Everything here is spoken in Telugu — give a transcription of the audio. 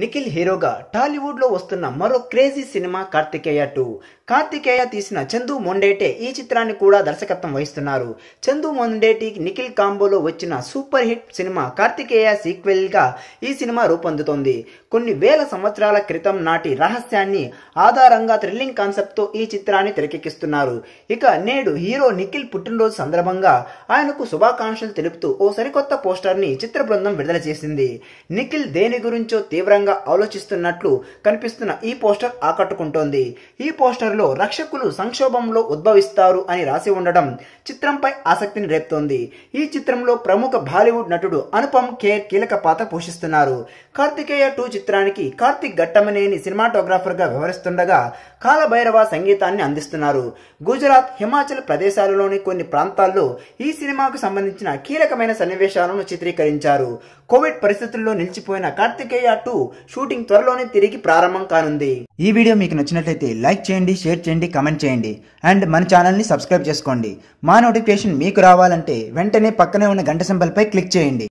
నిఖిల్ హీరోగా టాలీవుడ్ లో వస్తున్న మరో crazy cinema Karthikeya two Karthikeya తీసిన చందు మొండేటే ఈ చిత్రాన్ని కూడా దర్శకత్వం వహిస్తున్నారు చందు మొండేటి నిఖిల్ కాంబోలో వచ్చిన super hit cinema Karthikeya sequel గా ఈ సినిమా రూపొందుతోంది కొన్ని వేల సంవత్సరాల క్రితం నాటి రహస్యాన్ని ఆధారంగా థ్రిల్లింగ్ కాన్సెప్ట్ తో ఈ చిత్రాన్ని తెరకెక్కిస్తున్నారు ఇక నేడు హీరో నిఖిల్ పుట్టినరోజు సందర్భంగా ఆయనకు శుభాకాంక్షలు తెలుపుతూ ఓ సరికొత్త పోస్టర్ ని చిత్ర బృందం విడుదల చేసింది నిఖిల్ దేని గురించో తీవ్రంగా తీవ్రంగా ఆలోచిస్తున్నట్లు కనిపిస్తున్న ఈ పోస్టర్ ఆకట్టుకుంటోంది ఈ పోస్టర్లో రక్షకులు సంక్షోభంలో ఉద్భవిస్తారు అని రాసి ఉండడం చిత్రంపై ఆసక్తిని రేపుతోంది ఈ చిత్రంలో ప్రముఖ బాలీవుడ్ నటుడు అనుపమ్ ఖేర్ కీలక పాత్ర పోషిస్తున్నారు కార్తికేయ టూ చిత్రానికి కార్తిక్ ఘట్టమనేని సినిమాటోగ్రాఫర్గా వ్యవహరిస్తుండగా కాలభైరవ సంగీతాన్ని అందిస్తున్నారు గుజరాత్ హిమాచల్ ప్రదేశాలలోని కొన్ని ప్రాంతాల్లో ఈ సినిమాకు సంబంధించిన కీలకమైన సన్నివేశాలను చిత్రీకరించారు కోవిడ్ పరిస్థితుల్లో నిలిచిపోయిన కార్తికేయ టూ షూటింగ్ త్వరలోనే తిరిగి ప్రారంభం కానుంది ఈ వీడియో మీకు నచ్చినట్లయితే లైక్ చేయండి షేర్ చేయండి కమెంట్ చేయండి అండ్ మన ఛానల్ని సబ్స్క్రైబ్ చేసుకోండి మా నోటిఫికేషన్ మీకు రావాలంటే వెంటనే పక్కనే ఉన్న గంట సింబల్పై క్లిక్ చేయండి